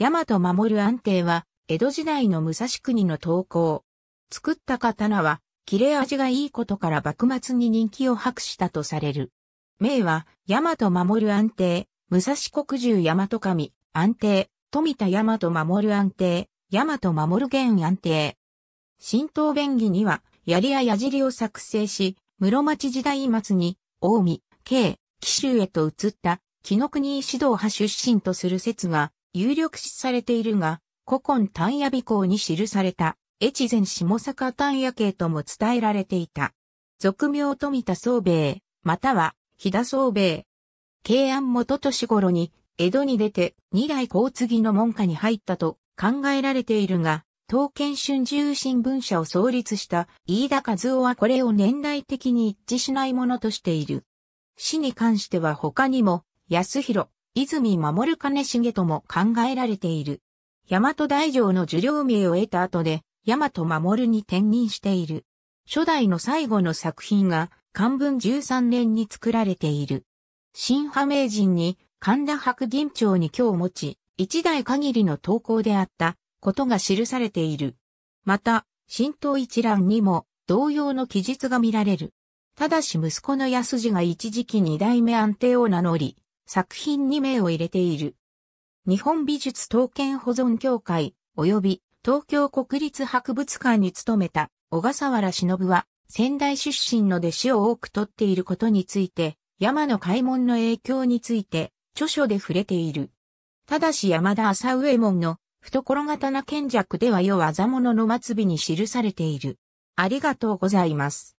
大和守る安定は、江戸時代の武蔵国の投稿。作った刀は、切れ味がいいことから幕末に人気を博したとされる。名は、大和守る安定、武蔵国中大和神、安定、富田大和守る安定、大和守源安定。新東弁義には、槍や矢尻を作成し、室町時代末に、近江、京、紀州へと移った、紀の国石道派出身とする説が有力視されているが、古今単野美行に記された、越前下坂単野系とも伝えられていた。俗名富田宗兵衛、または、飛田宗兵衛。慶安元年頃に、江戸に出て、二代交継の門下に入ったと考えられているが、刀剣春秋新聞社を創立した飯田和夫はこれを年代的に一致しないものとしている。死に関しては他にも、安弘、泉守兼重とも考えられている。大和大城の受領名を得た後で、大和守に転任している。初代の最後の作品が、漢文13年に作られている。新派名人に、神田白銀町に今日持ち、一代限りの投稿であったことが記されている。また、神道一覧にも同様の記述が見られる。ただし息子の安次が一時期二代目安定を名乗り、作品に目を入れている。日本美術刀剣保存協会及び東京国立博物館に勤めた小笠原忍は仙台出身の弟子を多く取っていることについて山の開門の影響について著書で触れている。ただし山田浅右衛門の懐刀剣弱では世技者の末尾に記されている。ありがとうございます。